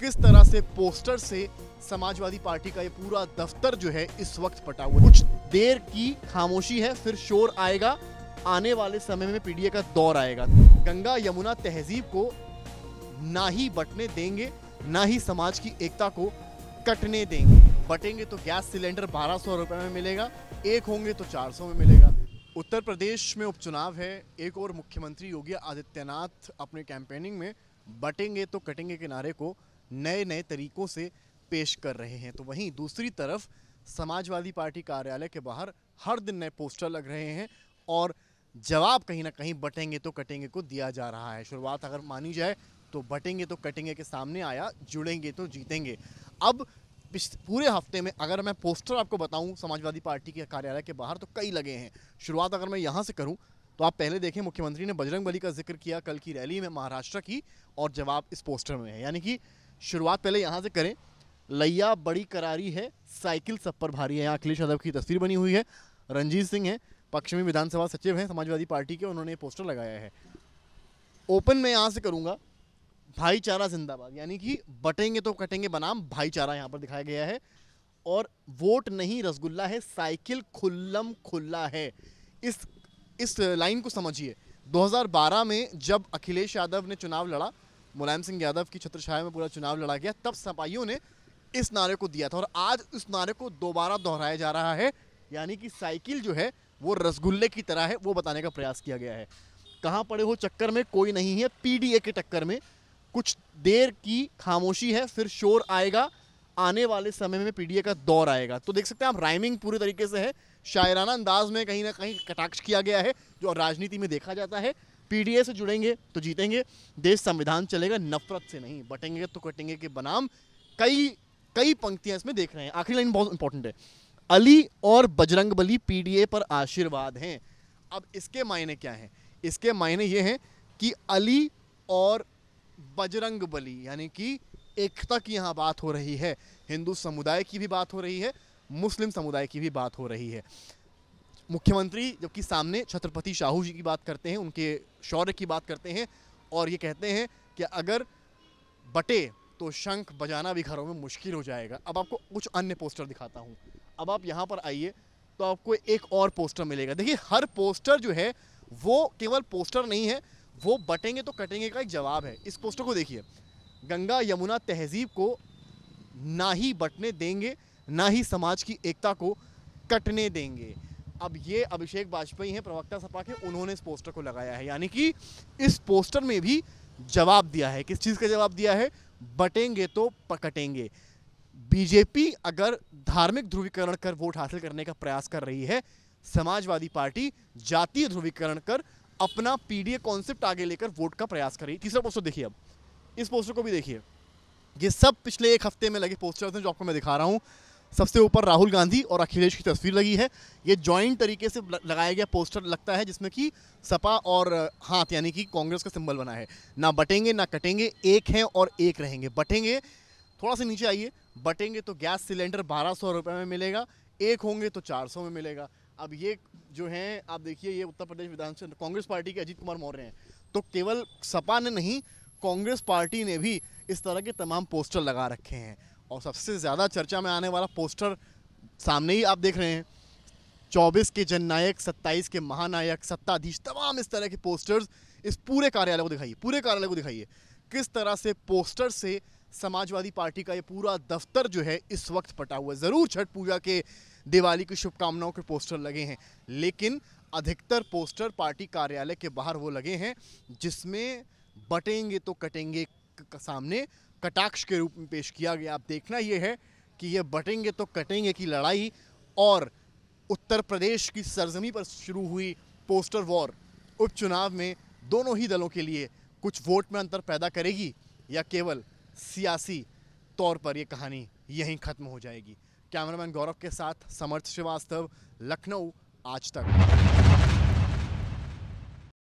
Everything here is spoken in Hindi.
किस तरह से पोस्टर से समाजवादी पार्टी का ये पूरा दफ्तर जो है इस वक्त पटा हुआ कुछ देर की खामोशी है फिर शोर आएगा आने वाले समय में पीडीए का दौर आएगा गंगा यमुना तहजीब को ना ही बटने देंगे ना ही समाज की एकता को कटने देंगे बटेंगे तो गैस सिलेंडर बारह सौ रुपये में मिलेगा एक होंगे तो चार में मिलेगा उत्तर प्रदेश में उपचुनाव है एक और मुख्यमंत्री योगी आदित्यनाथ अपने कैंपेनिंग में बटेंगे तो कटेंगे किनारे को नए नए तरीकों से पेश कर रहे हैं तो वहीं दूसरी तरफ समाजवादी पार्टी कार्यालय के बाहर हर दिन नए पोस्टर लग रहे हैं और जवाब कहीं ना कहीं बटेंगे तो कटेंगे को दिया जा रहा है शुरुआत अगर मानी जाए तो बटेंगे तो कटेंगे के सामने आया जुड़ेंगे तो जीतेंगे अब पूरे हफ्ते में अगर मैं पोस्टर आपको बताऊं समाजवादी पार्टी के कार्यालय के बाहर तो कई लगे हैं शुरुआत अगर मैं यहाँ से करूँ तो आप पहले देखें मुख्यमंत्री ने बजरंग बली का जिक्र किया कल की रैली में महाराष्ट्र की और जवाब इस पोस्टर में है यानी कि शुरुआत पहले यहाँ से करें लैया बड़ी करारी है साइकिल सब पर भारी है यहाँ अखिलेश यादव की तस्वीर बनी हुई है रंजीत सिंह है पश्चिमी विधानसभा सचिव हैं समाजवादी पार्टी के उन्होंने पोस्टर लगाया है ओपन में यहाँ से करूँगा भाईचारा जिंदाबाद यानी कि बटेंगे तो कटेंगे बनाम भाईचारा यहाँ पर दिखाया गया है और वोट नहीं रसगुल्ला है साइकिल खुल्लम खुल्ला है इस इस लाइन को समझिए 2012 में जब अखिलेश यादव ने चुनाव लड़ा मुलायम सिंह यादव की छत्रछाया में पूरा चुनाव लड़ा गया तब सपाहियों ने इस नारे को दिया था और आज उस नारे को दोबारा दोहराया जा रहा है यानी कि साइकिल जो है वो रसगुल्ले की तरह है वो बताने का प्रयास किया गया है कहाँ पड़े हो चक्कर में कोई नहीं है पीडीए के टक्कर में कुछ देर की खामोशी है फिर शोर आएगा आने वाले समय में पीडीए का दौर आएगा तो देख सकते हैं आप राइमिंग पूरे तरीके से है शायराना अंदाज में कहीं ना कहीं कटाक्ष किया गया है जो राजनीति में देखा जाता है पीडीए से जुड़ेंगे तो जीतेंगे देश संविधान चलेगा नफरत से नहीं बटेंगे तो कटेंगे के बनाम कई कई पंक्तियां इसमें देख रहे हैं आखिरी लाइन बहुत इंपॉर्टेंट है अली और बजरंग बली पीडीए पर आशीर्वाद हैं अब इसके मायने क्या हैं इसके मायने ये हैं कि अली और बजरंग बली यानी कि एकता की यहाँ बात हो रही है हिंदू समुदाय की भी बात हो रही है मुस्लिम समुदाय की भी बात हो रही है मुख्यमंत्री जबकि सामने छत्रपति शाहू जी की बात करते हैं उनके शौर्य की बात करते हैं और ये कहते हैं कि अगर बटे तो शंख बजाना भी घरों में मुश्किल हो जाएगा अब आपको कुछ अन्य पोस्टर दिखाता हूँ अब आप यहाँ पर आइए तो आपको एक और पोस्टर मिलेगा देखिए हर पोस्टर जो है वो केवल पोस्टर नहीं है वो बटेंगे तो कटेंगे का एक जवाब है इस पोस्टर को देखिए गंगा यमुना तहजीब को ना ही बटने देंगे ना ही समाज की एकता को कटने देंगे अब ये अभिषेक वाजपेयी हैं प्रवक्ता सपा के उन्होंने इस पोस्टर को लगाया है यानी कि इस पोस्टर में भी जवाब दिया है किस चीज़ का जवाब दिया है बटेंगे तो पकटेंगे बीजेपी अगर धार्मिक ध्रुवीकरण कर वोट हासिल करने का प्रयास कर रही है समाजवादी पार्टी जातीय ध्रुवीकरण कर अपना पीडीए कॉन्सेप्ट आगे लेकर वोट का प्रयास कर रही है तीसरा पोस्टर देखिए अब इस पोस्टर को भी देखिए ये सब पिछले एक हफ्ते में लगे पोस्टर्स हैं जो आपको मैं दिखा रहा हूँ सबसे ऊपर राहुल गांधी और अखिलेश की तस्वीर लगी है ये जॉइंट तरीके से लगाया गया पोस्टर लगता है जिसमें कि सपा और हाथ यानी कि कांग्रेस का सिंबल बना है ना बटेंगे ना कटेंगे एक हैं और एक रहेंगे बटेंगे थोड़ा सा नीचे आइए बटेंगे तो गैस सिलेंडर बारह सौ रुपये में मिलेगा एक होंगे तो चार सौ में मिलेगा अब ये जो हैं आप देखिए ये उत्तर प्रदेश विधानसभा कांग्रेस पार्टी के अजीत कुमार मौर्य हैं तो केवल सपा ने नहीं कांग्रेस पार्टी ने भी इस तरह के तमाम पोस्टर लगा रखे हैं और सबसे ज़्यादा चर्चा में आने वाला पोस्टर सामने ही आप देख रहे हैं चौबीस के जननायक सत्ताईस के महानायक सत्ताधीश तमाम इस तरह के पोस्टर्स इस पूरे कार्यालय को दिखाइए पूरे कार्यालय को दिखाइए किस तरह से पोस्टर से समाजवादी पार्टी का ये पूरा दफ्तर जो है इस वक्त पटा हुआ है ज़रूर छठ पूजा के दिवाली की शुभकामनाओं के पोस्टर लगे हैं लेकिन अधिकतर पोस्टर पार्टी कार्यालय के बाहर वो लगे हैं जिसमें बटेंगे तो कटेंगे सामने कटाक्ष के रूप में पेश किया गया आप देखना यह है कि ये बटेंगे तो कटेंगे की लड़ाई और उत्तर प्रदेश की सरजमी पर शुरू हुई पोस्टर वॉर उपचुनाव में दोनों ही दलों के लिए कुछ वोट में अंतर पैदा करेगी या केवल सियासी तौर पर यह कहानी यहीं ख़त्म हो जाएगी कैमरामैन गौरव के साथ समर्थ श्रीवास्तव लखनऊ आज तक